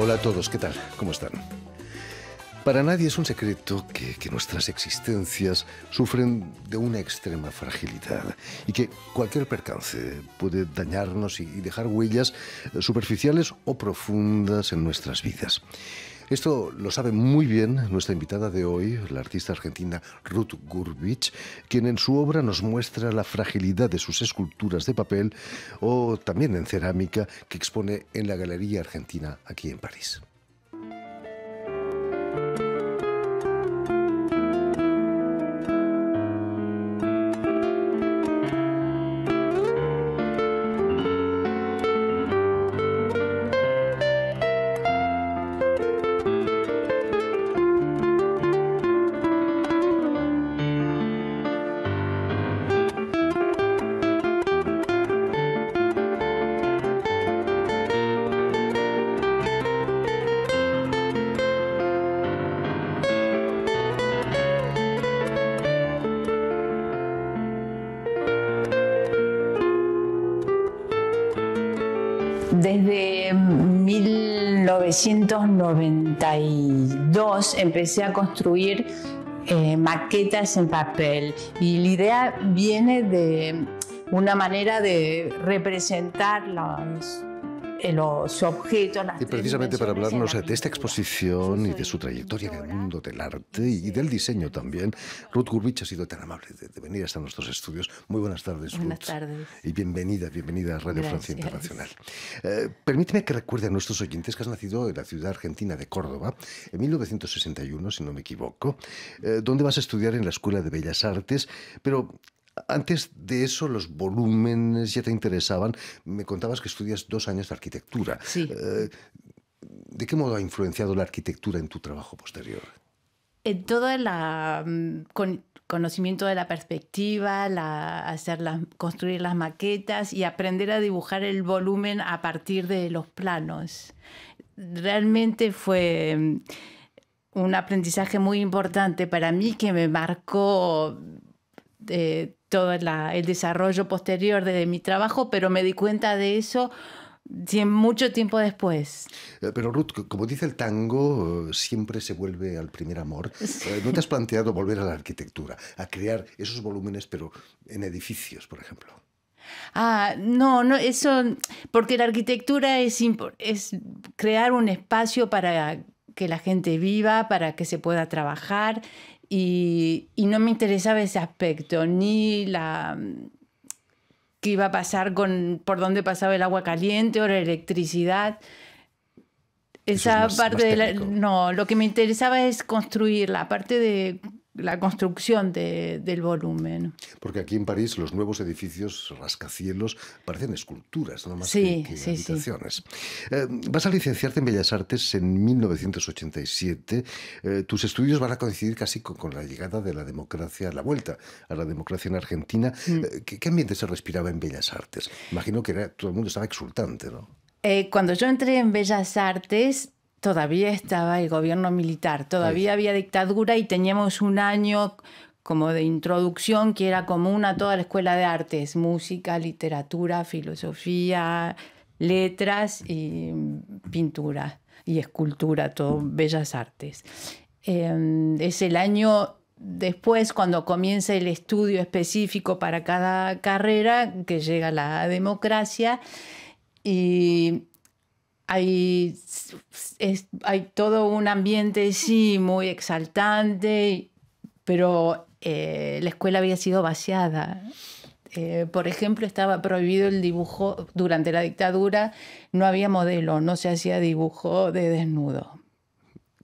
Hola a todos, ¿qué tal? ¿Cómo están? Para nadie es un secreto que, nuestras existencias sufren de una extrema fragilidad y que cualquier percance puede dañarnos y dejar huellas eh, superficiales o profundas en nuestras vidas. Esto lo sabe muy bien nuestra invitada de hoy, la artista argentina Ruth Gurbich, quien en su obra nos muestra la fragilidad de sus esculturas de papel o también en cerámica que expone en la Galería Argentina aquí en París. desde 1992 empecé a construir eh, maquetas en papel y la idea viene de una manera de representar las. Y precisamente para hablarnos de, esta exposición y de su trayectoria en el mundo del arte y del diseño también, Ruth Gurbich ha sido tan amable de, venir hasta nuestros estudios. Muy buenas tardes, Ruth. Buenas tardes. Y bienvenida, bienvenida a Radio Francia Internacional. Eh, permíteme que recuerde a nuestros oyentes que has nacido en la ciudad argentina de Córdoba en 1961, si no me equivoco, eh, donde vas a estudiar en la Escuela de Bellas Artes, pero antes de eso, los volúmenes ya te interesaban. Me contabas que estudias dos años de arquitectura. Sí. Eh, ¿De qué modo ha influenciado la arquitectura en tu trabajo posterior? En todo el conocimiento de la perspectiva, la, hacer construir las maquetas y aprender a dibujar el volumen a partir de los planos. Realmente fue em, un aprendizaje muy importante para mí que me marcó eh, todo el desarrollo posterior de, mi trabajo, pero me di cuenta de eso mucho tiempo después. Eh, pero Ruth, como dice el tango, eh, siempre se vuelve al primer amor. Eh, ¿No te has planteado volver a la arquitectura, a crear esos volúmenes, pero en edificios, por ejemplo? Ah, no, no, eso, porque la arquitectura es, es crear un espacio para que la gente viva, para que se pueda trabajar y, no me interesaba ese aspecto, ni la mm, qué iba a pasar con por dónde pasaba el agua caliente o la electricidad. Esa parte de no, lo que me interesaba es construir la parte de la construcción de, del volumen. Porque aquí en París los nuevos edificios rascacielos parecen esculturas, no más que, sí, habitaciones. Sí. Eh, vas a licenciarte en Bellas Artes en 1987. Eh, tus estudios van a coincidir casi con, la llegada de la democracia, la vuelta a la democracia en Argentina. Mm. Eh, ¿qué, ambiente se respiraba en Bellas Artes? Imagino que era, todo el mundo estaba exultante, ¿no? cuando yo entré en Bellas Artes, todavía estaba el gobierno militar, todavía había dictadura y teníamos un año como de introducción que era común a toda la escuela de artes, música, literatura, filosofía, letras y pintura y escultura, todas bellas artes. Em, es el año después, cuando comienza el estudio específico para cada carrera, que llega la democracia. Y hay, es, hay todo un ambiente, sí, muy exaltante, pero eh, la escuela había sido vaciada. Eh, por ejemplo, estaba prohibido el dibujo durante la dictadura, no había modelo, no se hacía dibujo de desnudo.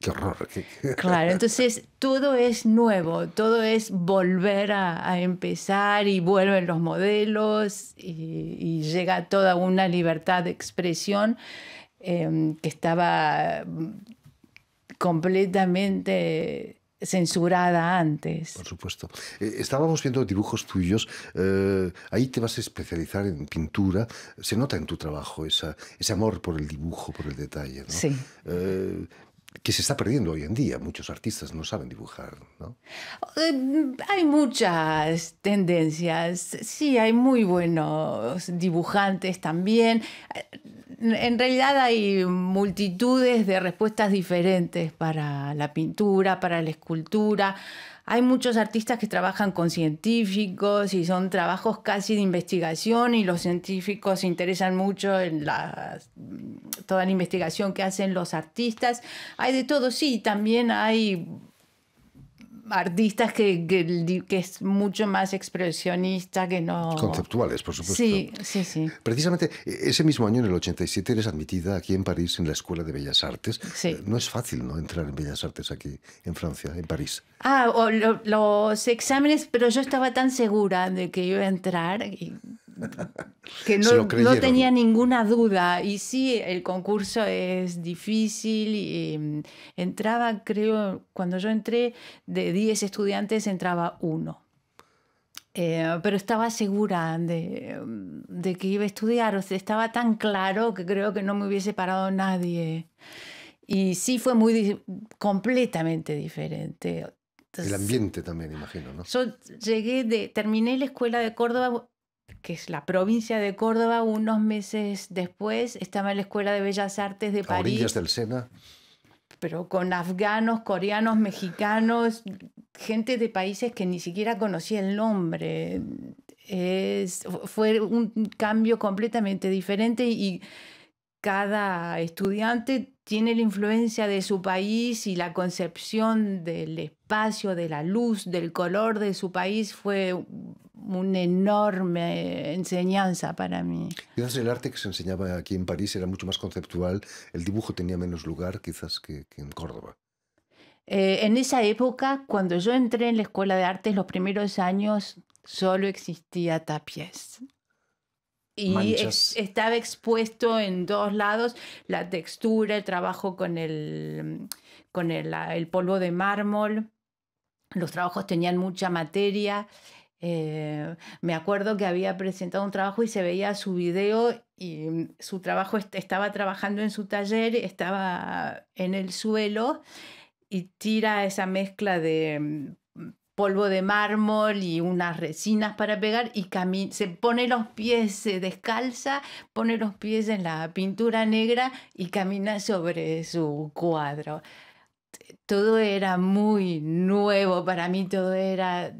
Qué horror. Claro, entonces todo es nuevo, todo es volver a, empezar y vuelven los modelos y, y, llega toda una libertad de expresión Em, que estaba mm, completamente censurada antes. Por supuesto. Eh, estábamos viendo dibujos tuyos, eh, ahí te vas a especializar en pintura, se nota en tu trabajo ese amor por el dibujo, por el detalle. ¿no? Sí. Eh, que se está perdiendo hoy en día. Muchos artistas no saben dibujar, ¿no? Eh, hay muchas tendencias. Sí, hay muy buenos dibujantes también. En realidad hay multitudes de respuestas diferentes para la pintura, para la escultura. Hay muchos artistas que trabajan con científicos y son trabajos casi de investigación y los científicos se interesan mucho en las toda la investigación que hacen los artistas. Hay de todo, sí, también hay artistas que, que, es mucho más expresionista que no... Conceptuales, por supuesto. Sí, sí, sí. Precisamente e-, ese mismo año, en el 87, eres admitida aquí en París en la Escuela de Bellas Artes. Eh, no es fácil ¿no? entrar en Bellas Artes aquí en Francia, en París. Ah, los exámenes, pero yo estaba tan segura de que iba a entrar que no, no, tenía ninguna duda. Y sí, el concurso es difícil. Y, em, entraba, creo, cuando yo entré, de 10 estudiantes entraba uno. Eh, pero estaba segura de, de, que iba a estudiar, o sea, estaba tan claro que creo que no me hubiese parado nadie. Y sí fue muy completamente diferente. el ambiente también, imagino, ¿no? Yo llegué de, terminé la escuela de Córdoba que es la provincia de Córdoba, unos meses después estaba en la Escuela de Bellas Artes de a París. Orillas del Sena. Pero con afganos, coreanos, mexicanos, gente de países que ni siquiera conocía el nombre. Es, fue un cambio completamente diferente y cada estudiante tiene la influencia de su país y la concepción del espacio, de la luz, del color de su país fue una enorme enseñanza para mí. el arte que se enseñaba aquí en París era mucho más conceptual, el dibujo tenía menos lugar quizás que, en Córdoba. Eh, en esa época, cuando yo entré en la Escuela de Artes, los primeros años solo existía tapiés y estaba expuesto en dos lados la textura, el trabajo con el, con el, el polvo de mármol. Los trabajos tenían mucha materia. Eh, me acuerdo que había presentado un trabajo y se veía su video y su trabajo estaba trabajando en su taller, estaba en el suelo y tira esa mezcla de polvo de mármol y unas resinas para pegar y se pone los pies, se descalza, pone los pies en la pintura negra y camina sobre su cuadro. Todo era muy nuevo para mí, todo era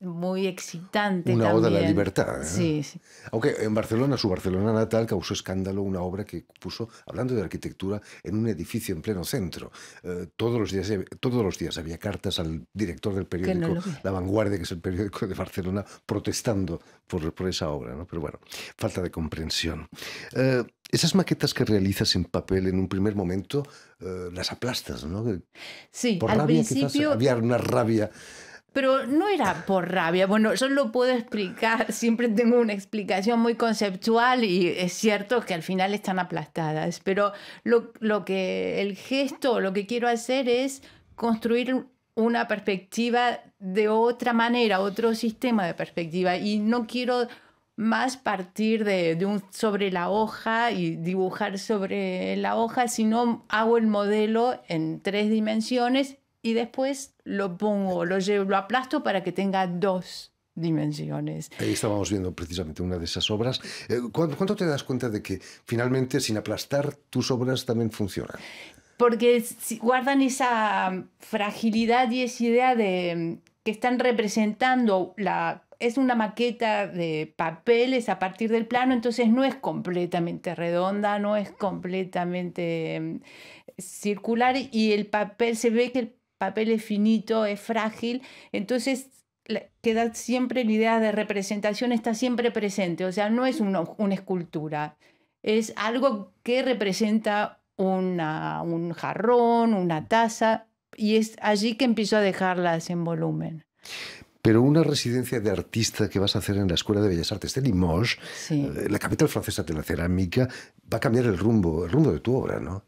muy excitante. Una también. oda la libertad. ¿eh? Sí, sí. Aunque en Barcelona, su Barcelona natal, causó escándalo una obra que puso, hablando de arquitectura, en un edificio en pleno centro. Eh, todos, los días, todos los días había cartas al director del periódico La Vanguardia, que es el periódico de Barcelona, protestando por, por esa obra. ¿no? Pero bueno, falta de comprensión. Eh, esas maquetas que realizas en papel en un primer momento las aplastas, ¿no? Sí, Por al principio... había una rabia pero no era por rabia. Bueno, yo lo puedo explicar. Siempre tengo una explicación muy conceptual y es cierto que al final están aplastadas. Pero lo, que el gesto, lo que quiero hacer es construir una perspectiva de otra manera, otro sistema de perspectiva. Y no quiero más partir de, un sobre la hoja y dibujar sobre la hoja, sino hago el modelo en tres dimensiones y después lo pongo, lo, llevo, lo aplasto para que tenga dos dimensiones. Ahí estábamos viendo precisamente una de esas obras. Eh, ¿Cuánto te das cuenta de que finalmente sin aplastar tus obras también funcionan? Porque guardan esa um, fragilidad y esa idea de um, que están representando la es una maqueta de papeles a partir del plano, entonces no es completamente redonda, no es completamente um, circular y el papel se ve que el papel es finito, es frágil, entonces queda siempre la idea de representación, está siempre presente, o sea, no es una, escultura, es algo que representa una, un jarrón, una taza, y es allí que empiezo a dejarlas en volumen. Pero una residencia de artista que vas a hacer en la Escuela de Bellas Artes de Limoges, eh, la capital francesa de la cerámica, va a cambiar el rumbo, el rumbo de tu obra, ¿no?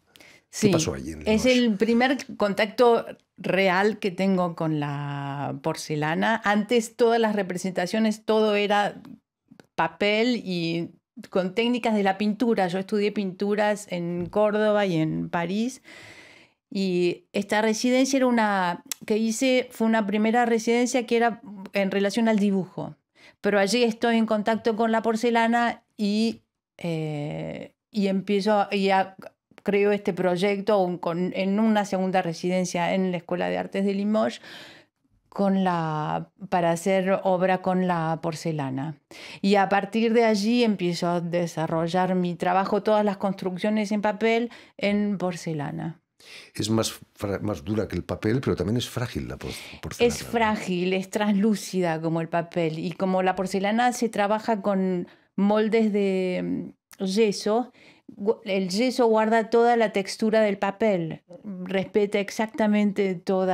Sí, allí? es el primer contacto real que tengo con la porcelana. Antes todas las representaciones, todo era papel y con técnicas de la pintura. Yo estudié pinturas en Córdoba y en París. Y esta residencia era una que hice, fue una primera residencia que era en relación al dibujo. Pero allí estoy en contacto con la porcelana y, eh, y empiezo a, creo este proyecto en una segunda residencia en la Escuela de Artes de Limoges con la, para hacer obra con la porcelana. Y a partir de allí empiezo a desarrollar mi trabajo, todas las construcciones en papel, en porcelana. Es más, más dura que el papel, pero también es frágil la porcelana. Es frágil, es translúcida como el papel. Y como la porcelana se trabaja con moldes de mm, yeso, el yeso guarda toda la textura del papel, respeta exactamente todo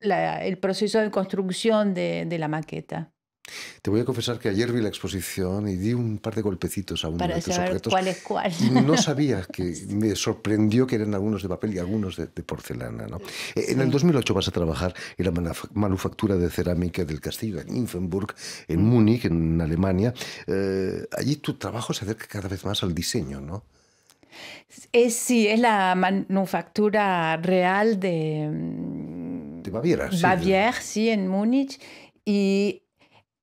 el proceso de construcción de, de la maqueta. Te voy a confesar que ayer vi la exposición y di un par de golpecitos a uno de tus objetos. cuál es cuál. no sabía que me sorprendió que eran algunos de papel y algunos de, porcelana. ¿no? Eh, en el 2008 vas a trabajar en la manufactura de cerámica del castillo en Infenburg, en Múnich, en Alemania. Eh, allí tu trabajo se acerca cada vez más al diseño, ¿no? sí, es la manufactura real de. De Baviera. Mm, Baviera, sí, en Múnich. Y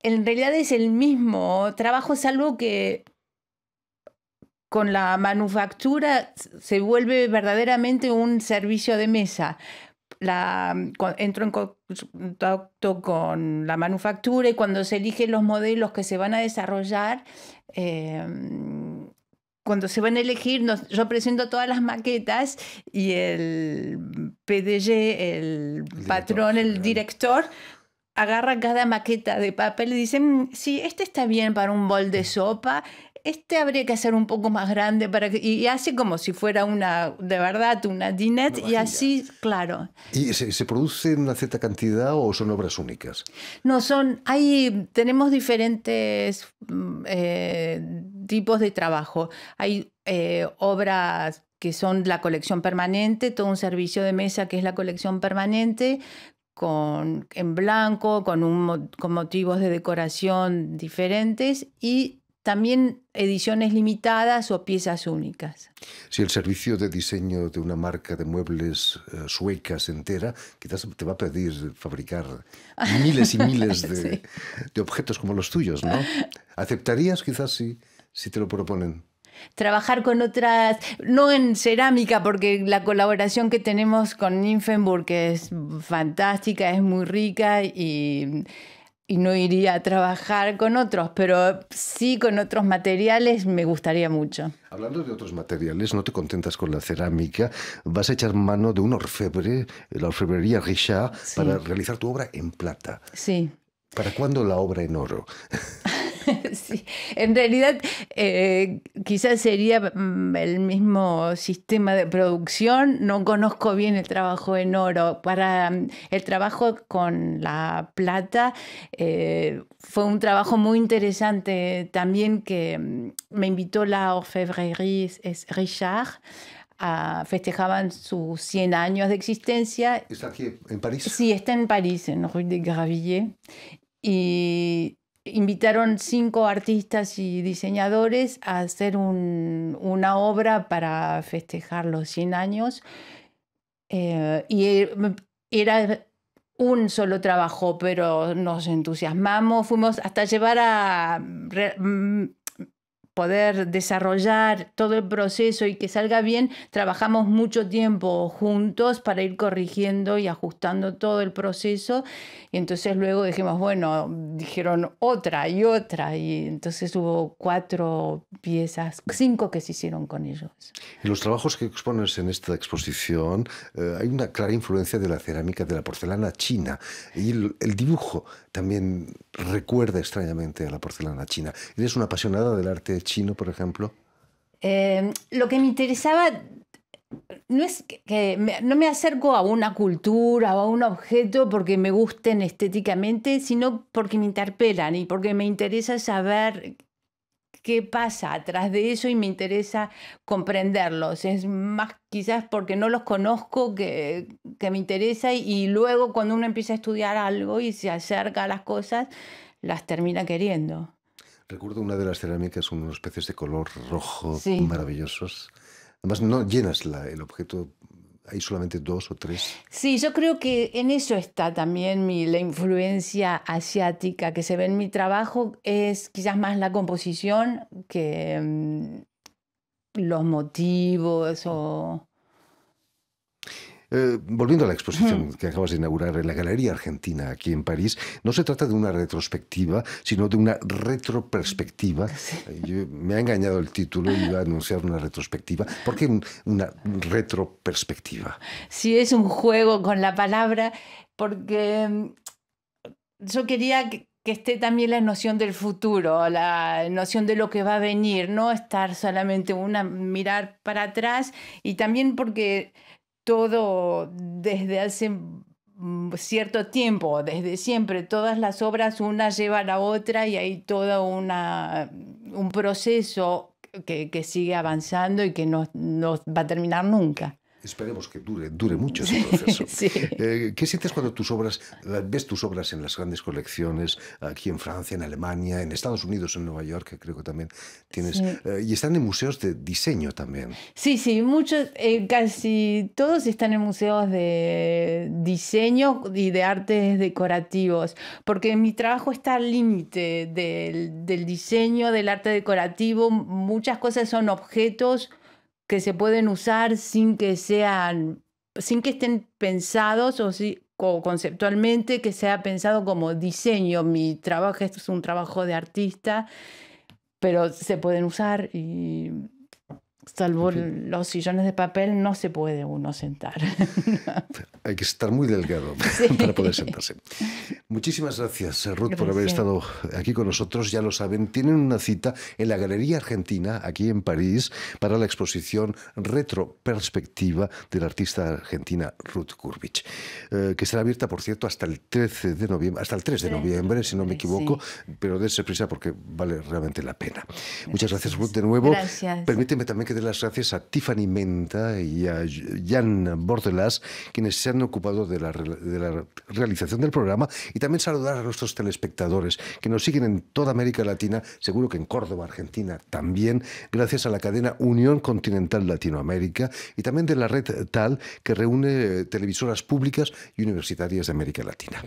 en realidad es el mismo trabajo, Es algo que con la manufactura se vuelve verdaderamente un servicio de mesa. entro en contacto con la manufactura y cuando se eligen los modelos que se van a desarrollar, em, cuando se van a elegir, yo presento todas las maquetas y el PDG, el, patrón, el director, agarra cada maqueta de papel y dice, si mm, sí, este está bien para un bol de sopa, este habría que hacer un poco más grande para Y hace como si fuera una, de verdad, una dinette y así, claro. ¿Y se, se, produce una cierta cantidad o son obras únicas? No, son, hay, tenemos diferentes mm, eh, tipos de trabajo. Hay eh, obras que son la colección permanente, todo un servicio de mesa que es la colección permanente, con, en blanco, con, un, con motivos de decoración diferentes y también ediciones limitadas o piezas únicas. Si el servicio de diseño de una marca de muebles eh, suecas entera, quizás te va a pedir fabricar miles y miles de, de objetos como los tuyos, ¿no? ¿Aceptarías quizás si, si te lo proponen? trabajar con otras, no en cerámica, porque la colaboración que tenemos con Infenburg es fantástica, es muy rica y, no iría a trabajar con otros, pero sí con otros materiales me gustaría mucho. Hablando de otros materiales, no te contentas con la cerámica, vas a echar mano de un orfebre, la orfebrería Richard, para realizar tu obra en plata. Sí. ¿Para cuándo la obra en oro? En realidad, eh, quizás sería mm, el mismo sistema de producción. No conozco bien el trabajo en oro. Para mm, el trabajo con la plata eh, fue un trabajo muy interesante también que mm, me invitó la orfebrería Richard. A, festejaban sus 100 años de existencia. ¿Está aquí en París? Sí, está en París, en Rue de Gravilliers. Y invitaron cinco artistas y diseñadores a hacer una obra para festejar los 100 años. Eh, y era un solo trabajo, pero nos entusiasmamos, fuimos hasta llevar a mm, poder desarrollar todo el proceso y que salga bien, trabajamos mucho tiempo juntos para ir corrigiendo y ajustando todo el proceso. Y entonces luego dijimos, bueno, dijeron otra y otra. Y entonces hubo cuatro piezas, cinco que se hicieron con ellos. En los trabajos que expones en esta exposición eh, hay una clara influencia de la cerámica, de la porcelana china y el dibujo también recuerda extrañamente a la porcelana china. ¿Eres una apasionada del arte chino, por ejemplo? Em, lo que me interesaba no es que, no me acerco a una cultura o a un objeto porque me gusten estéticamente, sino porque me interpelan y porque me interesa saber qué pasa atrás de eso y me interesa comprenderlos. Es más quizás porque no los conozco que, me interesa y, luego cuando uno empieza a estudiar algo y se acerca a las cosas, las termina queriendo. Recuerdo una de las cerámicas, unos peces de color rojo maravillosos. Además, no llenas la, el objeto hay solamente dos o tres. Sí, yo creo que en eso está también mi, la influencia asiática que se ve en mi trabajo, es quizás más la composición que mm, los motivos o eh, volviendo a la exposición que acabas de inaugurar en la Galería Argentina aquí en París, no se trata de una retrospectiva, sino de una retroperspectiva. Eh, me ha engañado el título, y iba a anunciar una retrospectiva. ¿Por qué una retroperspectiva? Sí, es un juego con la palabra, porque mm, yo quería que esté también la noción del futuro, la noción de lo que va a venir, no estar solamente una mirar para atrás y también porque todo desde hace mm, cierto tiempo, desde siempre, todas las obras una lleva a la otra y hay todo una, un proceso que, que sigue avanzando y que no, no va a terminar nunca. Esperemos que dure, dure mucho ese proceso. Eh, ¿Qué sientes cuando tus obras, ves tus obras en las grandes colecciones, aquí en Francia, en Alemania, en Estados Unidos, en Nueva York, que creo que también tienes, eh, y están en museos de diseño también? Sí, sí, muchos, eh, casi todos están en museos de diseño y de artes decorativos, porque mi trabajo está al límite del, del diseño, del arte decorativo, muchas cosas son objetos que se pueden usar sin que sean, sin que estén pensados o, si, conceptualmente que sea pensado como diseño. Mi trabajo, esto es un trabajo de artista, pero se pueden usar y Salvo los sillones de papel, no se puede uno sentar. Hay que estar muy delgado para poder sentarse. Muchísimas gracias, eh, Ruth, por haber estado aquí con nosotros. Ya lo saben, tienen una cita en la Galería Argentina, aquí en París, para la exposición Retroperspectiva Perspectiva del artista argentina Ruth Kurbich, eh, que será abierta, por cierto, hasta el 13 de noviembre, hasta el 3 de noviembre, si no me equivoco, pero dése prisa porque vale realmente la pena. Muchas gracias, Ruth, de nuevo. Permíteme también que de las gracias a Tiffany Menta y a Jan Bordelas, quienes se han ocupado de la, realización del programa, y también saludar a nuestros telespectadores que nos siguen en toda América Latina, seguro que en Córdoba, Argentina también, gracias a la cadena Unión Continental Latinoamérica y también de la red TAL, que reúne televisoras públicas y universitarias de América Latina.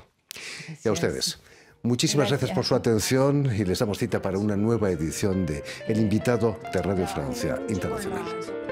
Y a ustedes. Muchísimas gracias. por su atención y les damos cita para una nueva edición de El invitado de Radio Francia Internacional.